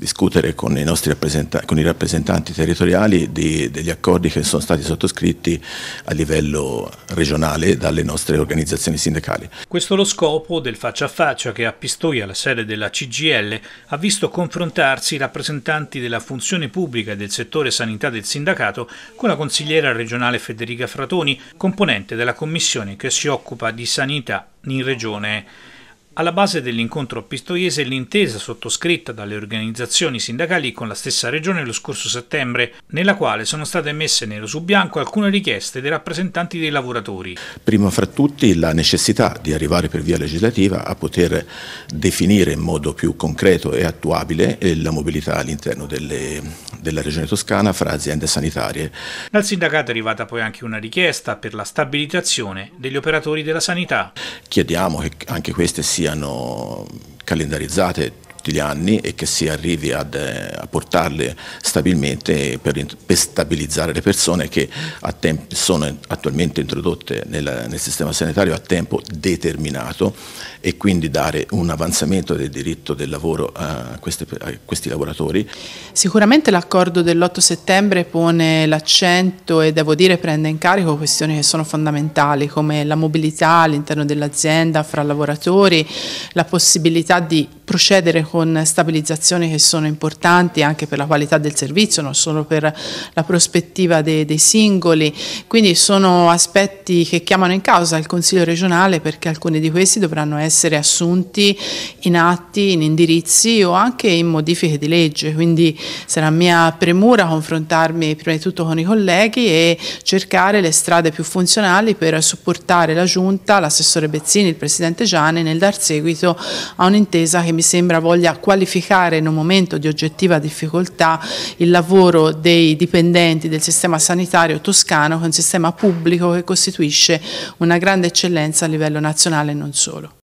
discutere con i, nostri rappresentanti, con i rappresentanti territoriali di, degli accordi che sono stati sottoscritti a livello regionale dalle nostre organizzazioni sindacali. Questo è lo scopo del faccia a faccia che a Pistoia, la sede della CGL, ha visto confrontarsi i rappresentanti della funzione pubblica e del settore sanità del sindacato con la consigliera regionale Federica Fratoni, componente della commissione che si occupa di sanità in regione. Alla base dell'incontro a Pistoiese l'intesa sottoscritta dalle organizzazioni sindacali con la stessa regione lo scorso settembre, nella quale sono state messe nero su bianco alcune richieste dei rappresentanti dei lavoratori. Prima fra tutti la necessità di arrivare per via legislativa a poter definire in modo più concreto e attuabile la mobilità all'interno della regione toscana fra aziende sanitarie. Dal sindacato è arrivata poi anche una richiesta per la stabilizzazione degli operatori della sanità. Chiediamo che anche queste siano siano calendarizzate tutti gli anni e che si arrivi ad, eh, a portarle stabilmente per, per, stabilizzare le persone che tempo, sono attualmente introdotte nel, nel, sistema sanitario a tempo determinato e quindi dare un avanzamento del diritto del lavoro a, queste, a questi lavoratori. Sicuramente l'accordo dell'8 settembre pone l'accento e devo dire prende in carico questioni che sono fondamentali come la mobilità all'interno dell'azienda fra lavoratori, la possibilità di procedere con stabilizzazioni che sono importanti anche per la qualità del servizio, non solo per la prospettiva dei, dei singoli, quindi sono aspetti che chiamano in causa il Consiglio regionale perché alcuni di questi dovranno essere assunti in atti, in indirizzi o anche in modifiche di legge, quindi sarà mia premura confrontarmi prima di tutto con i colleghi e cercare le strade più funzionali per supportare la Giunta, l'assessore Bezzini, il Presidente Giani nel dar seguito a un'intesa che mi sembra voglia voglia qualificare in un momento di oggettiva difficoltà il lavoro dei dipendenti del sistema sanitario toscano che è un sistema pubblico che costituisce una grande eccellenza a livello nazionale e non solo.